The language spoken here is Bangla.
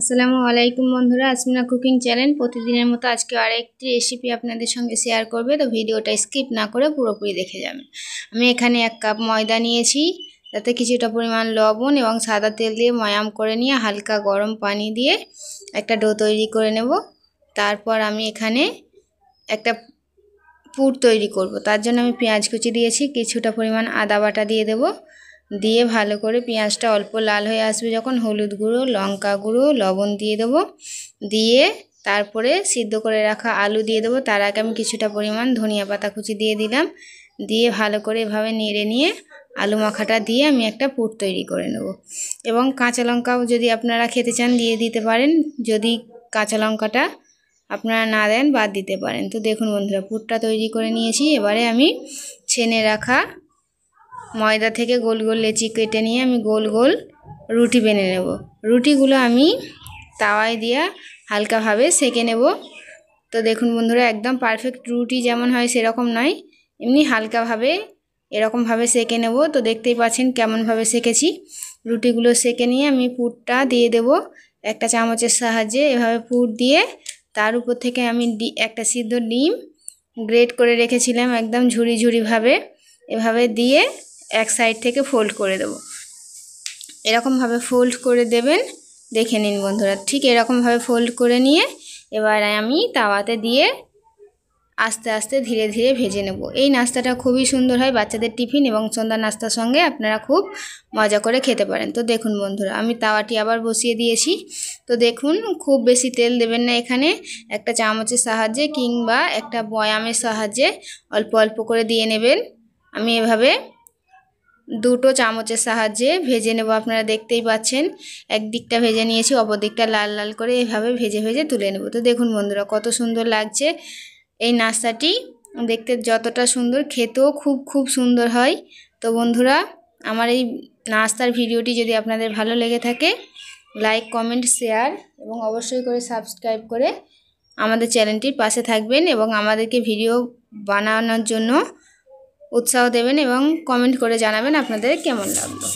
আসসালামু আলাইকুম বন্ধুরা আসমিনা কুকিং চ্যানেল প্রতিদিনের মতো আজকে আরেকটি রেসিপি আপনাদের সঙ্গে শেয়ার করবে তো ভিডিওটা স্কিপ না করে পুরোপুরি দেখে যাবেন আমি এখানে এক কাপ ময়দা নিয়েছি তাতে কিছুটা পরিমাণ লবণ এবং সাদা তেল দিয়ে ময়াম করে নিয়ে হালকা গরম পানি দিয়ে একটা ডো তৈরি করে নেব তারপর আমি এখানে একটা পুর তৈরি করব তার জন্য আমি পেঁয়াজ কুচি দিয়েছি কিছুটা পরিমাণ আদা বাটা দিয়ে দেবো দিয়ে ভালো করে পেঁয়াজটা অল্প লাল হয়ে আসবে যখন হলুদ গুঁড়ো লঙ্কা গুঁড়ো লবণ দিয়ে দেবো দিয়ে তারপরে সিদ্ধ করে রাখা আলু দিয়ে দেবো তার আগে আমি কিছুটা পরিমাণ ধনিয়া পাতা কুচি দিয়ে দিলাম দিয়ে ভালো করে এভাবে নেড়ে নিয়ে আলু মাখাটা দিয়ে আমি একটা পুর তৈরি করে নেব এবং কাঁচা লঙ্কাও যদি আপনারা খেতে চান দিয়ে দিতে পারেন যদি কাঁচা লঙ্কাটা আপনারা না দেন বাদ দিতে পারেন তো দেখুন বন্ধুরা পুরটা তৈরি করে নিয়েছি এবারে আমি ছেনে রাখা ময়দা থেকে গোল গোল লেচি কেটে নিয়ে আমি গোল গোল রুটি বেনে নেব রুটিগুলো আমি তাওয়ায় দিয়ে হালকাভাবে সেকে নেব তো দেখুন বন্ধুরা একদম পারফেক্ট রুটি যেমন হয় সেরকম নয় এমনি হালকাভাবে এরকমভাবে সেকে নেব তো দেখতেই পাচ্ছেন কেমনভাবে সেকেছি রুটিগুলো সেকে নিয়ে আমি পুরটা দিয়ে দেব একটা চামচের সাহায্যে এভাবে পুর দিয়ে তার উপর থেকে আমি একটা সিদ্ধ ডিম গ্রেট করে রেখেছিলাম একদম ঝুড়ি ঝুড়িভাবে এভাবে দিয়ে এক সাইড থেকে ফোল্ড করে দেব এরকমভাবে ফোল্ড করে দেবেন দেখে নিন বন্ধুরা ঠিক এরকমভাবে ফোল্ড করে নিয়ে এবার আমি তাওয়াতে দিয়ে আস্তে আস্তে ধীরে ধীরে ভেজে নেব এই নাস্তাটা খুবই সুন্দর হয় বাচ্চাদের টিফিন এবং সন্ধ্যা নাস্তার সঙ্গে আপনারা খুব মজা করে খেতে পারেন তো দেখুন বন্ধুরা আমি তাওয়াটি আবার বসিয়ে দিয়েছি তো দেখুন খুব বেশি তেল দেবেন না এখানে একটা চামচের সাহায্যে কিংবা একটা বয়ামের সাহায্যে অল্প অল্প করে দিয়ে নেবেন আমি এভাবে দুটো চামচের সাহায্যে ভেজে নেব আপনারা দেখতেই পাচ্ছেন একদিকটা ভেজে নিয়েছি অপর দিকটা লাল লাল করে এভাবে ভেজে ভেজে তুলে নেব তো দেখুন বন্ধুরা কত সুন্দর লাগছে এই নাস্তাটি দেখতে যতটা সুন্দর খেতেও খুব খুব সুন্দর হয় তো বন্ধুরা আমার এই নাস্তার ভিডিওটি যদি আপনাদের ভালো লেগে থাকে লাইক কমেন্ট শেয়ার এবং অবশ্যই করে সাবস্ক্রাইব করে আমাদের চ্যানেলটির পাশে থাকবেন এবং আমাদেরকে ভিডিও বানানোর জন্য উৎসাহ দেবেন এবং কমেন্ট করে জানাবেন আপনাদের কেমন লাগলো